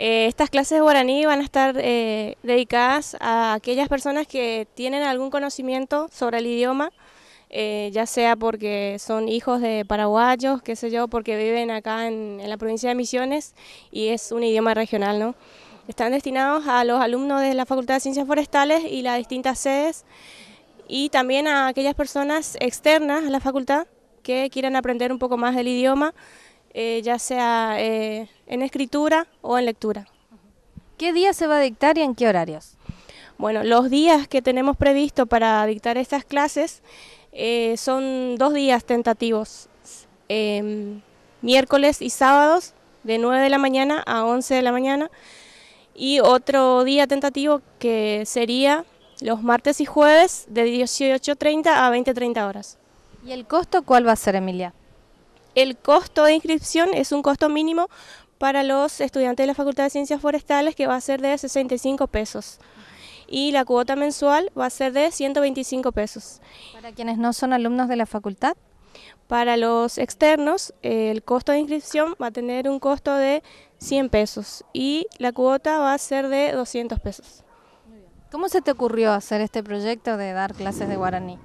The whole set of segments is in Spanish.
Eh, estas clases de guaraní van a estar eh, dedicadas a aquellas personas que tienen algún conocimiento sobre el idioma, eh, ya sea porque son hijos de paraguayos, qué sé yo, porque viven acá en, en la provincia de Misiones y es un idioma regional, ¿no? Están destinados a los alumnos de la Facultad de Ciencias Forestales y las distintas sedes y también a aquellas personas externas a la facultad que quieran aprender un poco más del idioma eh, ya sea eh, en escritura o en lectura. ¿Qué día se va a dictar y en qué horarios? Bueno, los días que tenemos previsto para dictar estas clases eh, son dos días tentativos, em, miércoles y sábados de 9 de la mañana a 11 de la mañana y otro día tentativo que sería los martes y jueves de 18.30 a 20.30 horas. ¿Y el costo cuál va a ser, Emilia? El costo de inscripción es un costo mínimo para los estudiantes de la Facultad de Ciencias Forestales que va a ser de 65 pesos y la cuota mensual va a ser de 125 pesos. ¿Para quienes no son alumnos de la facultad? Para los externos, el costo de inscripción va a tener un costo de 100 pesos y la cuota va a ser de 200 pesos. ¿Cómo se te ocurrió hacer este proyecto de dar clases de guaraní?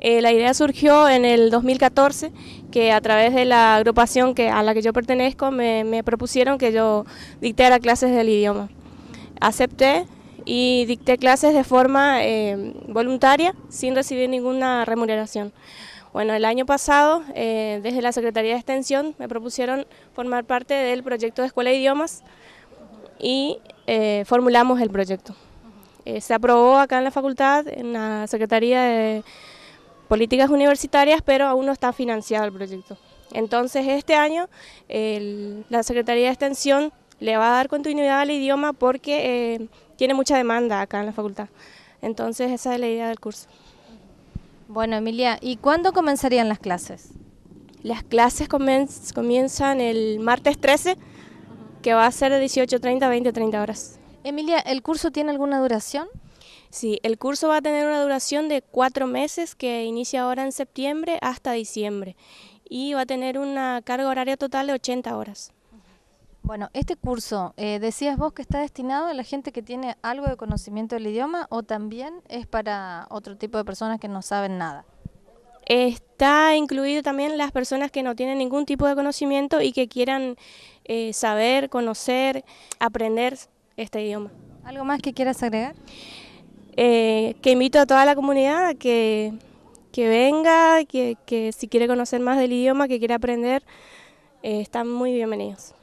Eh, la idea surgió en el 2014, que a través de la agrupación que, a la que yo pertenezco me, propusieron que yo dictara clases del idioma. Acepté y dicté clases de forma eh, voluntaria, sin recibir ninguna remuneración. Bueno, el año pasado, eh, desde la Secretaría de Extensión, me propusieron formar parte del proyecto de Escuela de Idiomas y formulamos el proyecto. se aprobó acá en la facultad, en la Secretaría de políticas universitarias, pero aún no está financiado el proyecto. Entonces este año la Secretaría de Extensión le va a dar continuidad al idioma porque eh, tiene mucha demanda acá en la facultad. Entonces esa es la idea del curso. Bueno, Emilia, ¿y cuándo comenzarían las clases? Las clases comienzan el martes 13, que va a ser de 18.30 a 20.30 horas. Emilia, ¿el curso tiene alguna duración? Sí, el curso va a tener una duración de cuatro meses que inicia ahora en septiembre hasta diciembre y va a tener una carga horaria total de 80 horas. Bueno, este curso, eh, decías vos que está destinado a la gente que tiene algo de conocimiento del idioma o también es para otro tipo de personas que no saben nada. Está incluido también las personas que no tienen ningún tipo de conocimiento y que quieran eh, saber, conocer, aprender este idioma. ¿Algo más que quieras agregar? Eh, que invito a toda la comunidad que, venga, que, si quiere conocer más del idioma, que quiere aprender, eh, están muy bienvenidos.